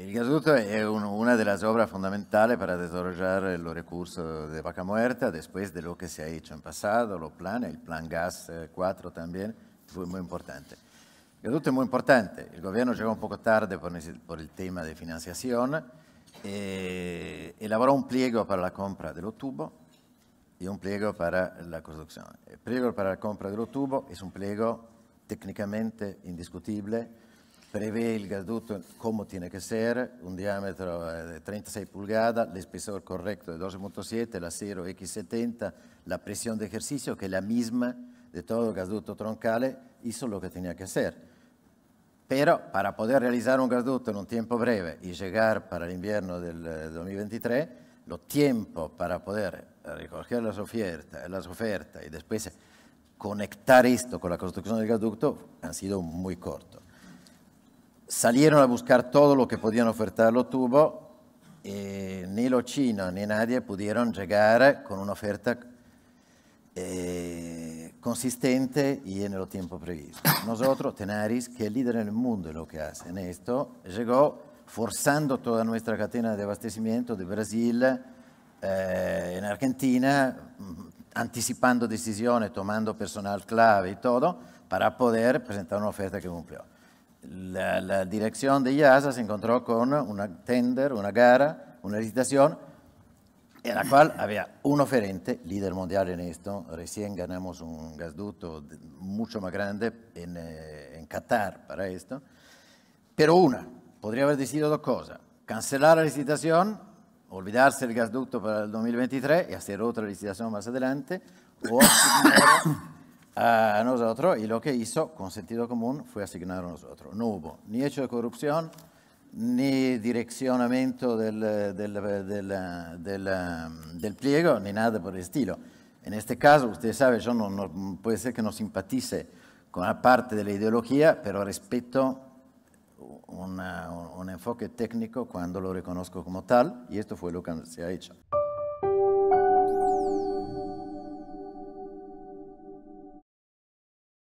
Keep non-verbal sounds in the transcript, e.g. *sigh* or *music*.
El gasoducto es una de las obras fundamentales para desarrollar eh, los recursos de Vaca Muerta, después de lo que se ha hecho en pasado, los planes, el plan Gas 4 eh, también, fue muy importante. El gasoducto es muy importante, el gobierno llegó un poco tarde por el tema de financiación, y eh, elaboró un pliego para la compra de los tubos y un pliego para la construcción. El pliego para la compra de los tubos es un pliego técnicamente indiscutible, prevé el gasoducto como tiene que ser, un diámetro eh, de 36 pulgadas, el espesor correcto de 12.7, la 0 X70, la presión de ejercicio, que es la misma de todo el gasoducto troncale, e hizo eh, lo que tenía que hacer. Pero para poder realizar un gasoducto en un tiempo breve y llegar para el invierno del 2023, los tiempos para poder recoger las ofertas, las ofertas y e después conectar esto con la construcción del gasoducto han sido muy corto. salirono a buscar tutto lo che que podían ofertar Lotubo y ni Lochina ni nadie pudieron arrivare con una oferta eh, consistente e en el tiempo previsto. Nosotros, Tenaris, che è líder en el mundo en lo que hace en esto, llegó forzando toda nuestra cadena de abastecimiento de Brasil eh, en Argentina, mm, anticipando decisioni, tomando personal clave e tutto, per poter presentare una oferta que cumplió. la, dirección de IASA se encontró con una tender, una gara, una licitación, en la cual había un oferente, líder mundial en esto. Recién ganamos un gasducto mucho más grande en, eh, en Qatar para esto. Pero una, podría haber decidido dos cosas. Cancelar la licitación, olvidarse del gasducto para el 2023 y hacer otra licitación más adelante, o *coughs* a nosotros y lo que hizo con sentido común fue asignar a nosotros. No hubo ni hecho de corrupción, ni direccionamiento del, eh, del, eh, del, eh, del pliego, ni nada por el estilo. En este caso, usted sabe, yo no, puede ser que no simpatice con la parte de la ideología, pero respeto un, un enfoque técnico cuando lo reconozco como tal, y esto fue lo que se ha hecho.